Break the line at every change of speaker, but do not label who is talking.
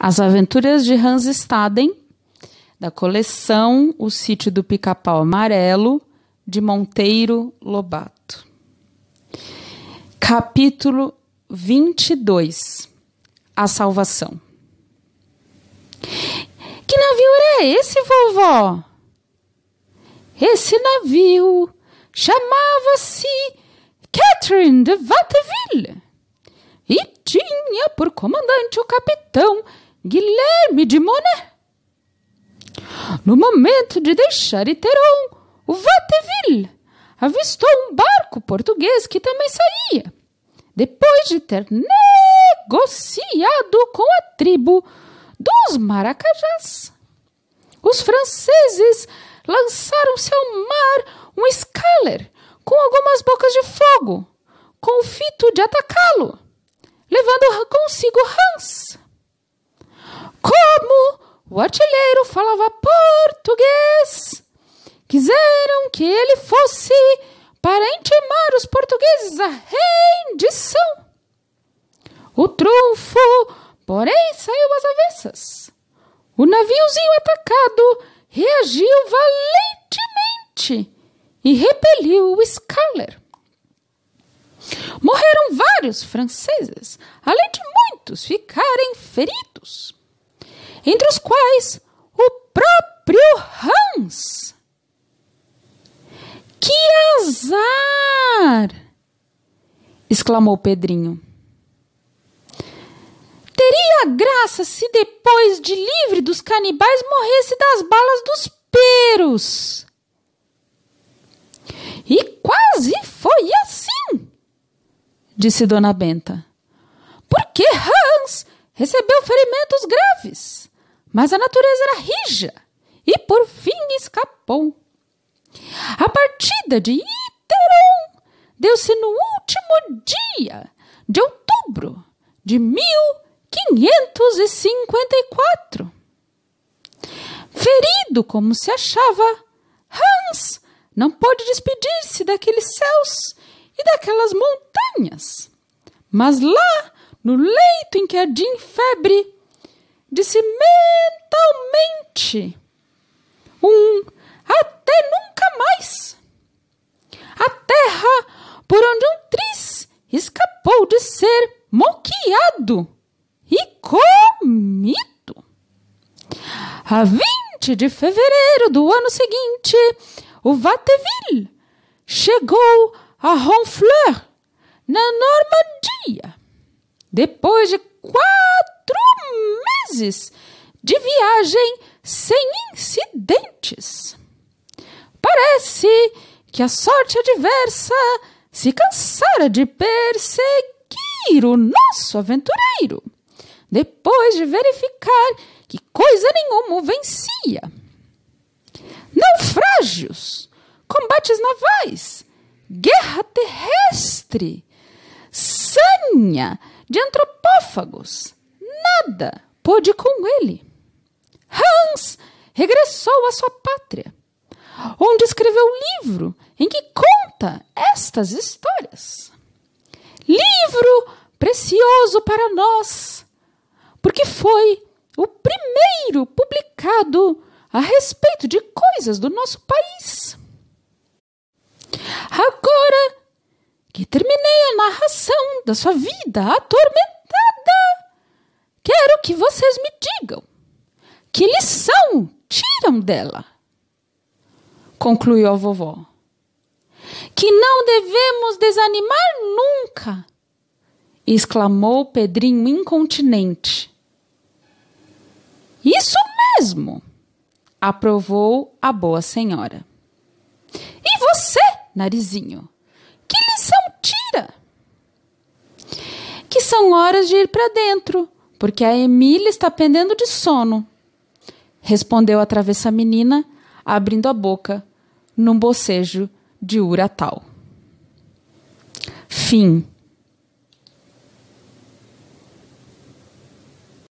As Aventuras de Hans Staden, da coleção O Sítio do Pica-Pau Amarelo, de Monteiro Lobato. Capítulo 22 A Salvação Que navio era esse, vovó? Esse navio chamava-se Catherine de Vatteville e tinha por comandante o capitão Guilherme de Monet. No momento de deixar Iteron, o Vatteville avistou um barco português que também saía. Depois de ter negociado com a tribo dos Maracajás, os franceses lançaram-se ao mar um escaler com algumas bocas de fogo, com o fito de atacá-lo, levando consigo Hans. Como o artilheiro falava português, quiseram que ele fosse para intimar os portugueses à rendição. O trunfo, porém, saiu às avessas. O naviozinho atacado reagiu valentemente e repeliu o Scaler. Morreram vários franceses, além de muitos ficarem feridos entre os quais o próprio Hans. Que azar! exclamou Pedrinho. Teria graça se depois de livre dos canibais morresse das balas dos peros. E quase foi assim, disse Dona Benta. Porque Hans recebeu ferimentos graves mas a natureza era rija e por fim escapou. A partida de Iteron deu-se no último dia de outubro de 1554. Ferido como se achava, Hans não pôde despedir-se daqueles céus e daquelas montanhas. Mas lá, no leito em que ardia em febre, de si mesmo, noite. Um até nunca mais. A terra por onde um triz escapou de ser moqueado e comido. A 20 de fevereiro do ano seguinte, o Vatteville chegou a Honfleur, na Normandia. Depois de quatro meses de viagem sem incidentes. Parece que a sorte adversa se cansara de perseguir o nosso aventureiro, depois de verificar que coisa nenhuma o vencia. Naufrágios, combates navais, guerra terrestre, sanha de antropófagos, nada pôde com ele. Hans regressou à sua pátria, onde escreveu um livro em que conta estas histórias. Livro precioso para nós, porque foi o primeiro publicado a respeito de coisas do nosso país. Agora que terminei a narração da sua vida atormentada, quero que vocês me que lição tiram dela? Concluiu a vovó. Que não devemos desanimar nunca, exclamou Pedrinho incontinente. Isso mesmo, aprovou a boa senhora. E você, narizinho, que lição tira? Que são horas de ir para dentro, porque a Emília está pendendo de sono respondeu atravessa a menina, abrindo a boca num bocejo de uratal. Fim.